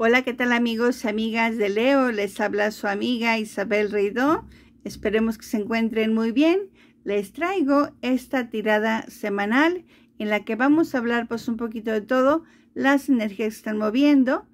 Hola, ¿qué tal amigos, y amigas de Leo? Les habla su amiga Isabel Reidó. Esperemos que se encuentren muy bien. Les traigo esta tirada semanal en la que vamos a hablar pues un poquito de todo, las energías que están moviendo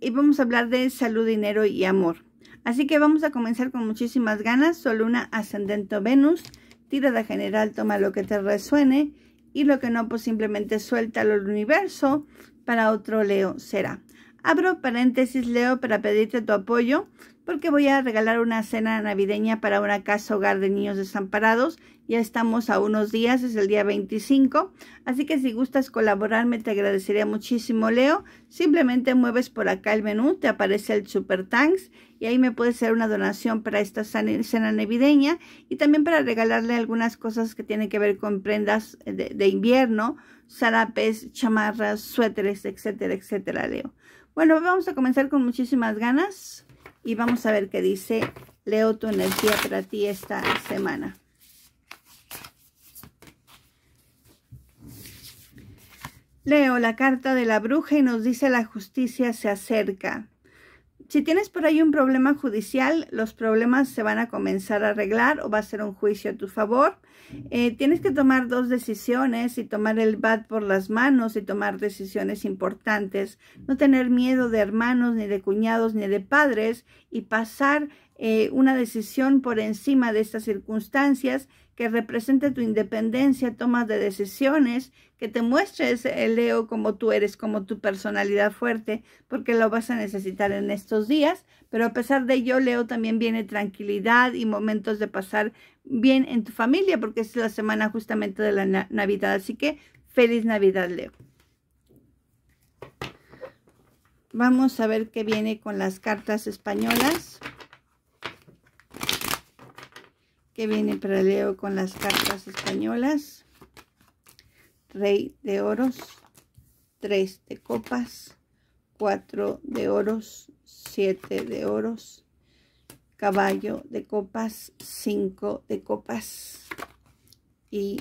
y vamos a hablar de salud, dinero y amor. Así que vamos a comenzar con muchísimas ganas. Solo una Ascendente Venus. Tirada general, toma lo que te resuene y lo que no, pues simplemente suelta al universo. Para otro Leo será. Abro paréntesis, Leo, para pedirte tu apoyo, porque voy a regalar una cena navideña para una casa hogar de niños desamparados. Ya estamos a unos días, es el día 25. Así que si gustas colaborarme, te agradecería muchísimo, Leo. Simplemente mueves por acá el menú, te aparece el Super Tanks y ahí me puedes hacer una donación para esta cena navideña y también para regalarle algunas cosas que tienen que ver con prendas de, de invierno, zarapes, chamarras, suéteres, etcétera, etcétera, Leo. Bueno, vamos a comenzar con muchísimas ganas y vamos a ver qué dice Leo tu energía para ti esta semana. Leo la carta de la bruja y nos dice la justicia se acerca si tienes por ahí un problema judicial, los problemas se van a comenzar a arreglar o va a ser un juicio a tu favor. Eh, tienes que tomar dos decisiones y tomar el bat por las manos y tomar decisiones importantes. No tener miedo de hermanos, ni de cuñados, ni de padres y pasar eh, una decisión por encima de estas circunstancias que represente tu independencia, toma de decisiones, que te muestres el eh, Leo como tú eres, como tu personalidad fuerte, porque lo vas a necesitar en estos días. Pero a pesar de ello, Leo también viene tranquilidad y momentos de pasar bien en tu familia, porque es la semana justamente de la Navidad. Así que feliz Navidad, Leo. Vamos a ver qué viene con las cartas españolas. que viene para Leo con las cartas españolas. Rey de oros, tres de copas, cuatro de oros, siete de oros, caballo de copas, cinco de copas y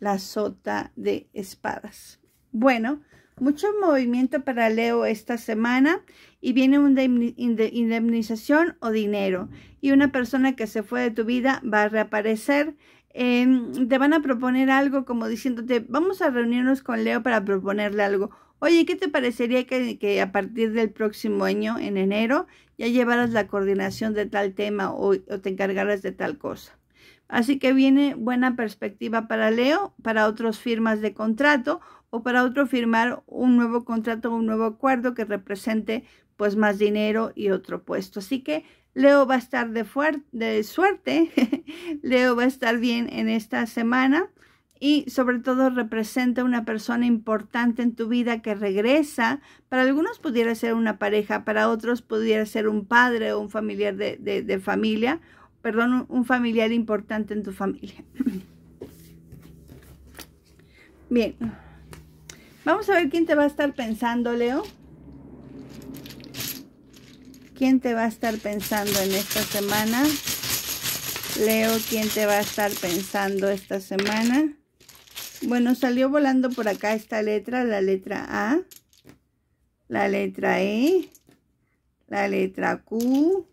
la sota de espadas. Bueno, mucho movimiento para Leo esta semana y viene una indemnización o dinero. Y una persona que se fue de tu vida va a reaparecer. Em, te van a proponer algo como diciéndote, vamos a reunirnos con Leo para proponerle algo. Oye, ¿qué te parecería que, a partir del próximo año, en enero, ya llevaras la coordinación de tal tema o, te encargaras de tal cosa? Así que viene buena perspectiva para Leo, para otras firmas de contrato o para otro firmar un nuevo contrato o un nuevo acuerdo que represente pues más dinero y otro puesto. Así que Leo va a estar de, de suerte, Leo va a estar bien en esta semana y sobre todo representa una persona importante en tu vida que regresa. Para algunos pudiera ser una pareja, para otros pudiera ser un padre o un familiar de familia, perdón, un familiar importante en tu familia. bien. Vamos a ver quién te va a estar pensando, Leo. ¿Quién te va a estar pensando en esta semana? Leo, ¿quién te va a estar pensando esta semana? Bueno, salió volando por acá esta letra, la letra A, la letra E, la letra Q,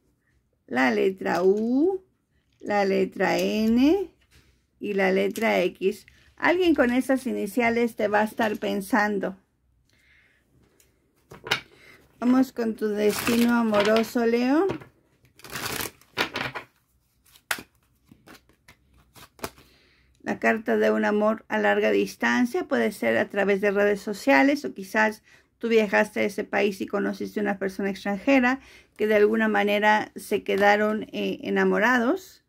la letra U, la letra N y la letra X. Alguien con esas iniciales te va a estar pensando. Vamos con tu destino amoroso, Leo. La carta de un amor a larga distancia puede ser a través de redes sociales o quizás tú viajaste a ese país y conociste a una persona extranjera que de alguna manera se quedaron eh, enamorados.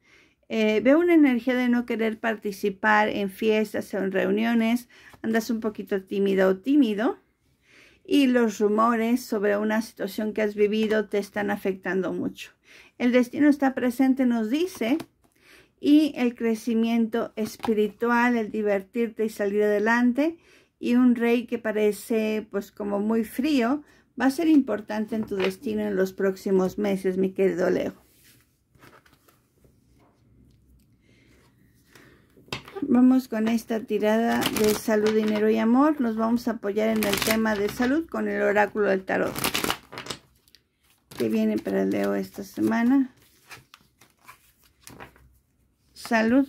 Eh, veo una energía de no querer participar en fiestas, o en reuniones, andas un poquito tímido o tímido y los rumores sobre una situación que has vivido te están afectando mucho. El destino está presente, nos dice, y el crecimiento espiritual, el divertirte y salir adelante y un rey que parece pues como muy frío va a ser importante en tu destino en los próximos meses, mi querido Leo. Vamos con esta tirada de salud, dinero y amor. Nos vamos a apoyar en el tema de salud con el oráculo del tarot. Que viene para Leo esta semana. Salud,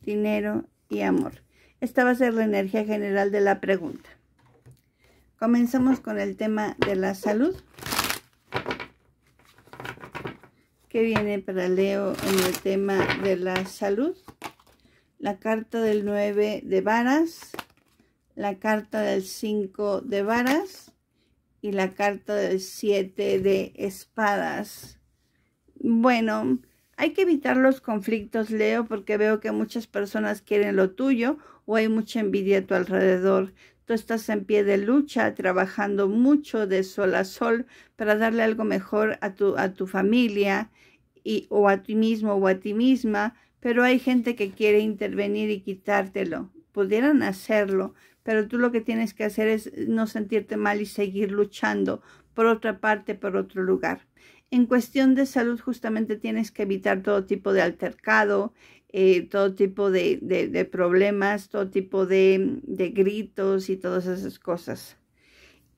dinero y amor. Esta va a ser la energía general de la pregunta. Comenzamos con el tema de la salud. ¿Qué viene para Leo en el tema de la salud la carta del 9 de varas, la carta del 5 de varas y la carta del 7 de espadas. Bueno, hay que evitar los conflictos, Leo, porque veo que muchas personas quieren lo tuyo o hay mucha envidia a tu alrededor. Tú estás en pie de lucha, trabajando mucho de sol a sol para darle algo mejor a tu, a tu familia o a ti mismo o a ti misma, pero hay gente que quiere intervenir y quitártelo. Pudieran hacerlo, pero tú lo que tienes que hacer es no sentirte mal y seguir luchando por otra parte, por otro lugar. En cuestión de salud, justamente tienes que evitar todo tipo de altercado, eh, todo tipo de, problemas, todo tipo de gritos y todas esas cosas.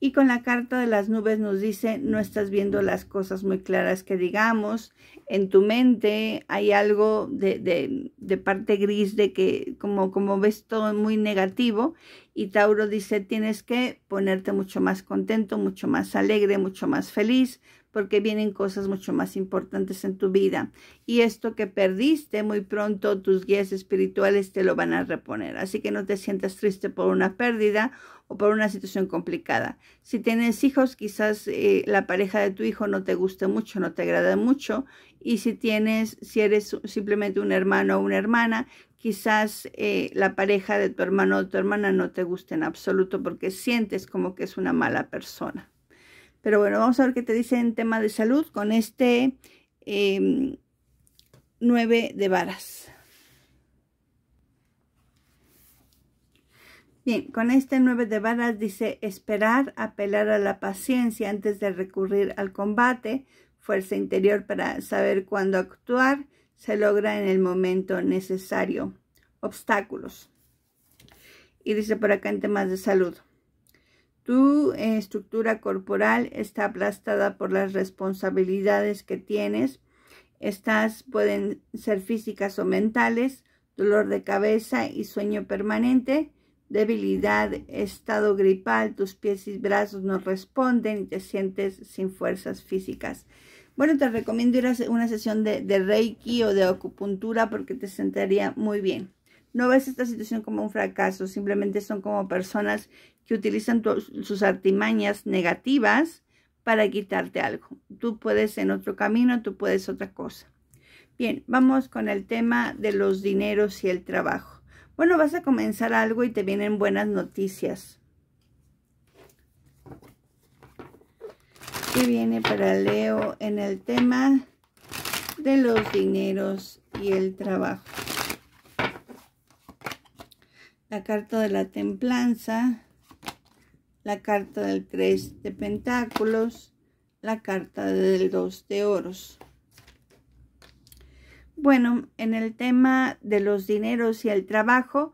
Y con la carta de las nubes nos dice, no estás viendo las cosas muy claras que digamos, en tu mente hay algo de, de, parte gris de que como, como ves todo muy negativo. Y Tauro dice, tienes que ponerte mucho más contento, mucho más alegre, mucho más feliz, porque vienen cosas mucho más importantes en tu vida. Y esto que perdiste muy pronto, tus guías espirituales te lo van a reponer. Así que no te sientas triste por una pérdida o por una situación complicada. Si tienes hijos, quizás eh, la pareja de tu hijo no te guste mucho, no te agrada mucho. Y si tienes, si eres simplemente un hermano o una hermana, quizás eh, la pareja de tu hermano o tu hermana no te guste en absoluto porque sientes como que es una mala persona. Pero bueno, vamos a ver qué te dice en tema de salud con este eh, em, 9 de varas. Bien, con este 9 de varas dice esperar, apelar a la paciencia antes de recurrir al combate, fuerza interior para saber cuándo actuar, se logra en el momento necesario. Obstáculos. Y dice por acá en temas de salud. Tu estructura corporal está aplastada por las responsabilidades que tienes. Estas pueden ser físicas o mentales, dolor de cabeza y sueño permanente, debilidad, estado gripal, tus pies y brazos no responden y te sientes sin fuerzas físicas. Bueno, te recomiendo ir a una sesión de, de Reiki o de acupuntura porque te sentaría muy bien. No ves esta situación como un fracaso, simplemente son como personas que utilizan sus artimañas negativas para quitarte algo. Tú puedes en otro camino, tú puedes otra cosa. Bien, vamos con el tema de los dineros y el trabajo. Bueno, vas a comenzar algo y te vienen buenas noticias. ¿Qué viene para Leo en el tema de los dineros y el trabajo? la carta de la templanza, la carta del 3 de pentáculos, la carta del 2 de oros. Bueno, en el tema de los dineros y el trabajo,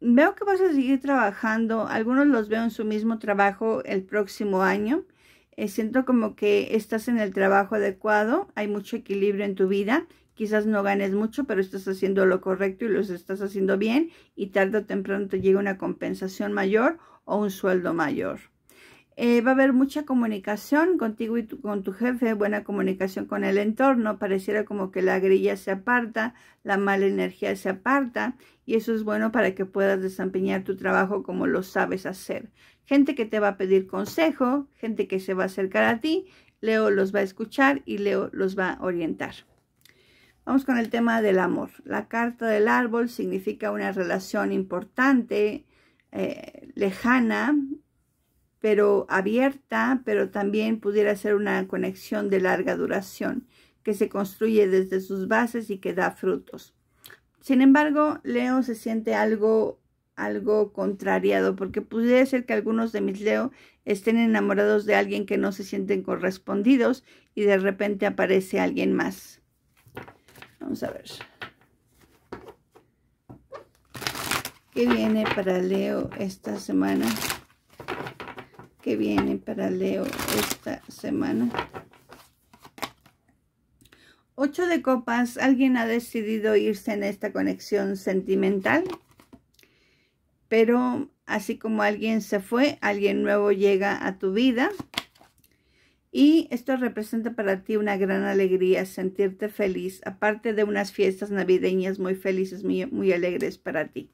veo que vas a seguir trabajando. Algunos los veo en su mismo trabajo el próximo año. Eh, siento como que estás en el trabajo adecuado, hay mucho equilibrio en tu vida Quizás no ganes mucho, pero estás haciendo lo correcto y los estás haciendo bien y tarde o temprano te llega una compensación mayor o un sueldo mayor. Eh, va a haber mucha comunicación contigo y con tu jefe, buena comunicación con el entorno, pareciera como que la grilla se aparta, la mala energía se aparta y eso es bueno para que puedas desempeñar tu trabajo como lo sabes hacer. Gente que te va a pedir consejo, gente que se va a acercar a ti, Leo los va a escuchar y Leo los va a orientar. Vamos con el tema del amor. La carta del árbol significa una relación importante, eh, lejana, pero abierta, pero también pudiera ser una conexión de larga duración que se construye desde sus bases y que da frutos. Sin embargo, Leo se siente algo, algo contrariado porque pudiera ser que algunos de mis Leo estén enamorados de alguien que no se sienten correspondidos y de repente aparece alguien más. Vamos a ver. ¿Qué viene para Leo esta semana? ¿Qué viene para Leo esta semana? Ocho de copas. ¿Alguien ha decidido irse en esta conexión sentimental? Pero así como alguien se fue, alguien nuevo llega a tu vida. Y esto representa para ti una gran alegría, sentirte feliz, aparte de unas fiestas navideñas muy felices, muy, alegres para ti.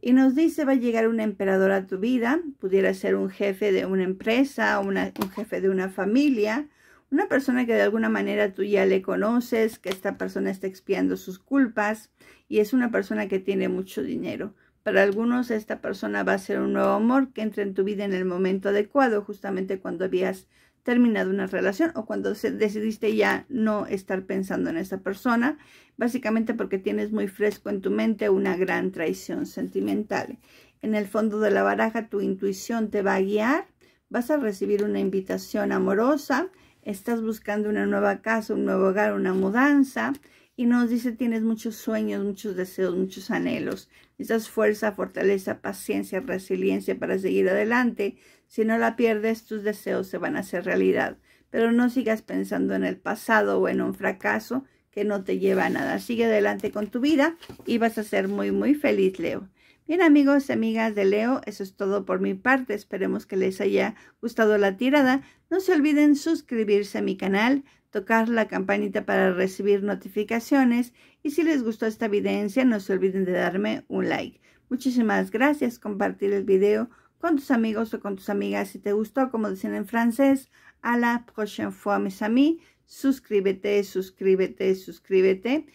Y nos dice, va a llegar un emperador a tu vida, pudiera ser un jefe de una empresa, un jefe de una familia, una persona que de alguna manera tú ya le conoces, que esta persona está expiando sus culpas y es una persona que tiene mucho dinero. Para algunos esta persona va a ser un nuevo amor que entra en tu vida en el momento adecuado, justamente cuando habías terminado una relación o cuando decidiste ya no estar pensando en esa persona, básicamente porque tienes muy fresco en tu mente una gran traición sentimental. En el fondo de la baraja tu intuición te va a guiar, vas a recibir una invitación amorosa, estás buscando una nueva casa, un nuevo hogar, una mudanza, y nos dice tienes muchos sueños, muchos deseos, muchos anhelos. Necesitas fuerza, fortaleza, paciencia, resiliencia para seguir adelante. Si no la pierdes, tus deseos se van a hacer realidad. Pero no sigas pensando en el pasado o en un fracaso que no te lleva a nada. Sigue adelante con tu vida y vas a ser muy, muy feliz, Leo. Bien amigos y amigas de Leo, eso es todo por mi parte. Esperemos que les haya gustado la tirada. No se olviden suscribirse a mi canal, tocar la campanita para recibir notificaciones y si les gustó esta evidencia no se olviden de darme un like. Muchísimas gracias, compartir el video con tus amigos o con tus amigas si te gustó, como dicen en francés, a la prochaine fois mes amis, suscríbete, suscríbete, suscríbete.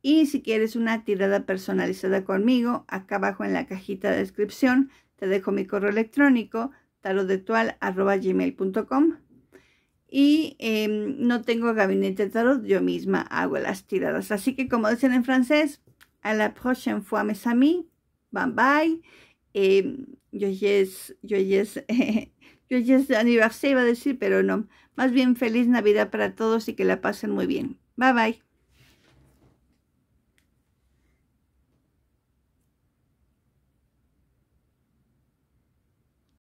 Y si quieres una tirada personalizada conmigo, acá abajo en la cajita de descripción te dejo mi correo electrónico tarodetual.com y em, no tengo gabinete de tarot, yo misma hago las tiradas. Así que como dicen en francés, a la prochaine fois mes amis, bye bye. Eh, yo yes, yo yes, yo aniversario iba a decir, pero no. Más bien feliz Navidad para todos y que la pasen muy bien. Bye bye.